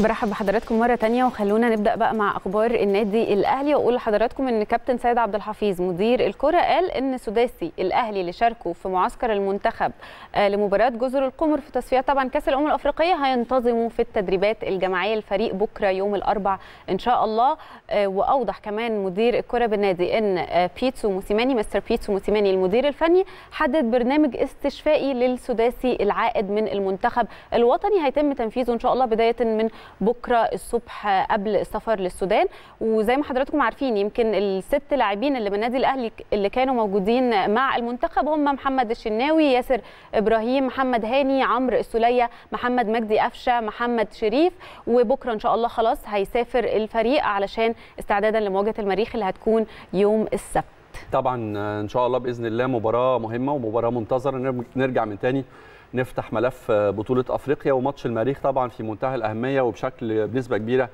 برحب بحضراتكم مره تانية وخلونا نبدا بقى مع اخبار النادي الاهلي واقول لحضراتكم ان كابتن سيد عبد الحفيظ مدير الكره قال ان سداسي الاهلي اللي شاركوا في معسكر المنتخب آه، لمباراه جزر القمر في تصفيات طبعا كاس الامم الافريقيه هينتظموا في التدريبات الجماعيه الفريق بكره يوم الاربع ان شاء الله آه، واوضح كمان مدير الكره بالنادي ان آه، بيتسو موسيماني مستر بيتسو موسيماني المدير الفني حدد برنامج استشفائي للسداسي العائد من المنتخب الوطني هيتم تنفيذه ان شاء الله بدايه من بكره الصبح قبل السفر للسودان وزي ما حضراتكم عارفين يمكن الست لاعبين اللي من النادي الاهلي اللي كانوا موجودين مع المنتخب هم محمد الشناوي ياسر ابراهيم محمد هاني عمرو السوليه محمد مجدي قفشه محمد شريف وبكره ان شاء الله خلاص هيسافر الفريق علشان استعدادا لمواجهه المريخ اللي هتكون يوم السبت طبعا آه، ان شاء الله باذن الله مباراه مهمه ومباراه منتظره نرجع من تاني نفتح ملف بطولة أفريقيا وماتش المريخ طبعا في منتهى الأهمية وبشكل بنسبة كبيرة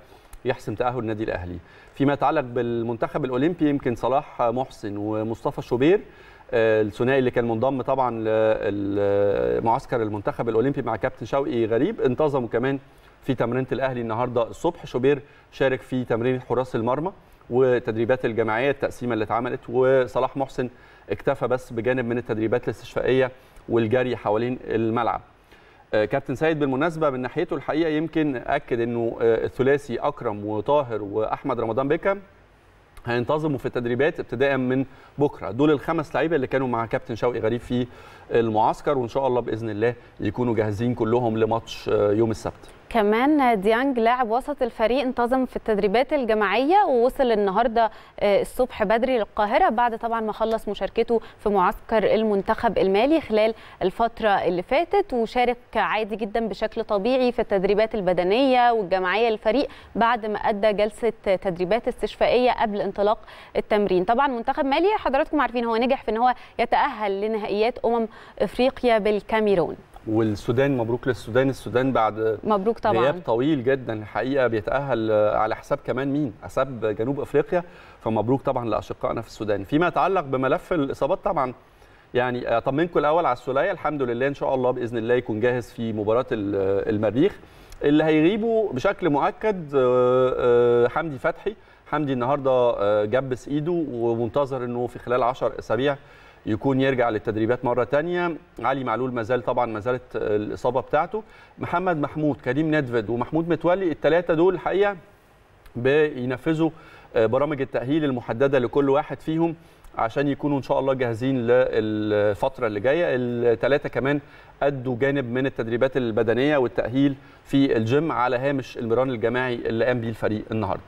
يحسم تأهل النادي الأهلي فيما يتعلق بالمنتخب الأولمبي يمكن صلاح محسن ومصطفى شوبير آه، الثنائي اللي كان منضم طبعا لمعسكر المنتخب الأولمبي مع كابتن شوقي غريب انتظموا كمان في تمرينة الأهلي النهاردة الصبح شوبير شارك في تمرين حراس المرمى وتدريبات الجماعية التقسيمة اللي اتعملت وصلاح محسن اكتفى بس بجانب من التدريبات الاستشفائية والجري حوالين الملعب آه، كابتن سيد بالمناسبه من ناحيته الحقيقه يمكن اكد انه آه، الثلاثي اكرم وطاهر واحمد رمضان بيكم هينتظموا في التدريبات ابتداء من بكره دول الخمس لعيبه اللي كانوا مع كابتن شوقي غريب في المعسكر وان شاء الله باذن الله يكونوا جاهزين كلهم لماتش آه، يوم السبت كمان ديانج لاعب وسط الفريق انتظم في التدريبات الجماعيه ووصل النهارده آه، الصبح بدري للقاهره بعد طبعا ما خلص مشاركته في معسكر المنتخب المالي خلال الفتره اللي فاتت وشارك عادي جدا بشكل طبيعي في التدريبات البدنيه والجماعيه للفريق بعد ما ادى جلسه تدريبات استشفائيه قبل انطلاق التمرين طبعا منتخب مالي حضراتكم عارفين هو نجح في ان هو يتاهل لنهائيات امم افريقيا بالكاميرون والسودان مبروك للسودان السودان بعد مبروك طبعا غياب طويل جدا الحقيقه بيتاهل على حساب كمان مين حساب جنوب افريقيا فمبروك طبعا لاشقائنا في السودان فيما يتعلق بملف الاصابات طبعا يعني اطمنكم الاول على السوليه الحمد لله ان شاء الله باذن الله يكون جاهز في مباراه المريخ اللي هيغيبوا بشكل مؤكد آه، آه، حمدي فتحي حمدي النهارده آه، جبس ايده ومنتظر انه في خلال 10 اسابيع يكون يرجع للتدريبات مره ثانيه علي معلول ما زال طبعا ما زالت الاصابه بتاعته محمد محمود كريم ندفد ومحمود متولي الثلاثه دول الحقيقه بينفذوا آه، برامج التاهيل المحدده لكل واحد فيهم عشان يكونوا ان شاء الله جاهزين للفتره اللي جايه الثلاثه كمان ادوا جانب من التدريبات البدنيه والتاهيل في الجيم على هامش المران الجماعي اللي قام بيه الفريق النهارده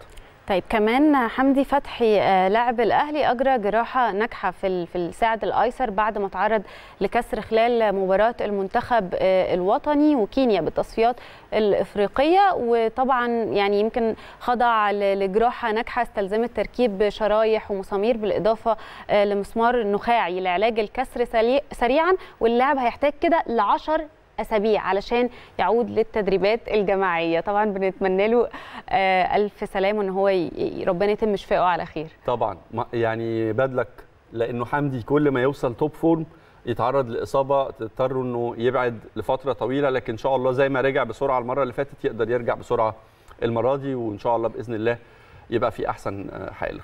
طيب كمان حمدي فتحي آه، لاعب الاهلي اجرى جراحه ناجحه في في الساعد الايسر بعد ما تعرض لكسر خلال مباراه المنتخب آه، الوطني وكينيا بالتصفيات الافريقيه وطبعا يعني يمكن خضع لجراحه ناجحه استلزمت تركيب شرايح ومسامير بالاضافه آه، لمسمار نخاعي لعلاج الكسر سريعا واللاعب هيحتاج كده ل 10 اسابيع علشان يعود للتدريبات الجماعيه طبعا بنتمنى له آه، الف سلام وان هو ربنا يتم شفائه على خير طبعا يعني بدلك لانه حمدي كل ما يوصل توب فورم يتعرض لاصابه تضطر انه يبعد لفتره طويله لكن ان شاء الله زي ما رجع بسرعه المره اللي فاتت يقدر يرجع بسرعه المره دي وان شاء الله باذن الله يبقى في احسن آه، حال